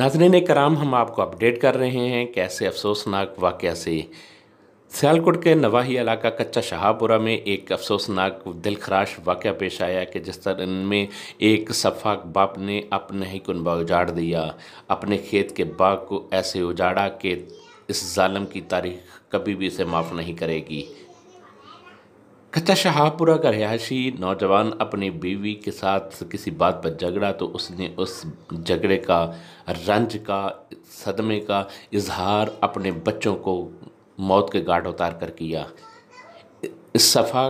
नाजरीन कराम हम आपको अपडेट कर रहे हैं कैसे अफसोसनाक वाक़ से सियालकोट के नवाही इलाका कच्चा शाहपुरा में एक अफसोसनाक दिलखराश वाक़ पेश आया कि जिस तरह इनमें एक सफाक बाप ने अपने ही कुनबा उजाड़ दिया अपने खेत के बाग को ऐसे उजाड़ा कि इस जालम की तारीख कभी भी इसे माफ़ नहीं करेगी कच्चा शाहपुरा का रिहायशी नौजवान अपनी बीवी के साथ किसी बात पर झगड़ा तो उसने उस झगड़े का रंज का सदमे का इजहार अपने बच्चों को मौत के घाट उतार कर किया इस सफ़ा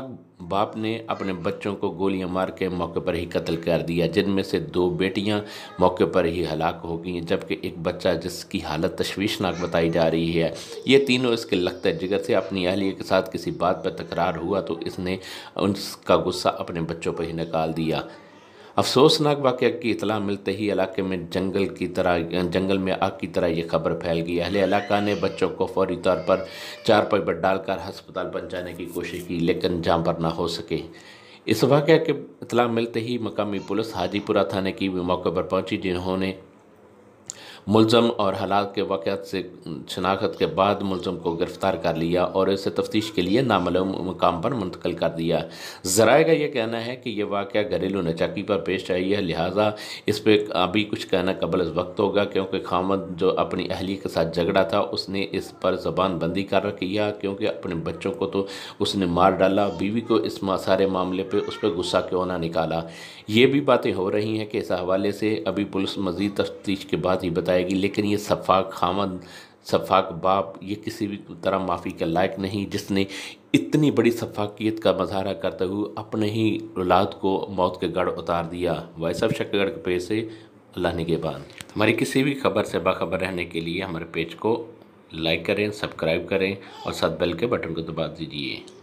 बाप ने अपने बच्चों को गोलियां मार के मौके पर ही कत्ल कर दिया जिनमें से दो बेटियां मौके पर ही हलाक हो गई जबकि एक बच्चा जिसकी हालत तश्वीशनाक बताई जा रही है ये तीनों इसके लगते जिगर से अपनी अहलिया के साथ किसी बात पर तकरार हुआ तो इसने उसका गुस्सा अपने बच्चों पर ही निकाल दिया अफसोसनाक वाक़ की इतला मिलते ही इलाके में जंगल की तरह जंगल में आग की तरह यह खबर फैल गई अहले इलाका ने बच्चों को फौरी तौर पर चार पाई पर डालकर हस्पताल पहुँचाने की कोशिश की लेकिन जहाँ पर ना हो सके इस वाक़ के इतला मिलते ही मकामी पुलिस हाजीपुरा थाने की भी मौके पर पहुंची जिन्होंने मुलम और हालात के वाक़ से शनाख्त के बाद मुलम को गिरफ़्तार कर लिया और इसे तफ्तीश के लिए नाम मकाम पर मुंतकिल कर दिया ज़राए का यह कहना है कि यह वाक़ घरेलू नचाकी पर पेश आई है लिहाजा इस पर अभी कुछ कहना कबल इस वक्त होगा क्योंकि खामद जो अपनी अहली के साथ झगड़ा था उसने इस पर ज़बान बंदी कर रखी है क्योंकि अपने बच्चों को तो उसने मार डाला बीवी को इस सारे मामले पर उस पर गुस्सा क्यों ना निकाला ये भी बातें हो रही हैं कि इस हवाले से अभी पुलिस मज़ीद तफ्तीश के बाद ही बता बताएगी लेकिन ये सफ़ाक खामद सफ़ाक बाप ये किसी भी तरह माफ़ी के लायक नहीं जिसने इतनी बड़ी सफाकियत का मजहरा करते हुए अपने ही औलाद को मौत के गढ़ उतार दिया वह सब शक्कर के पेज से अल्लाह ने के बाद हमारी किसी भी खबर से बाखबर रहने के लिए हमारे पेज को लाइक करें सब्सक्राइब करें और साथ बेल के बटन को दबा दीजिए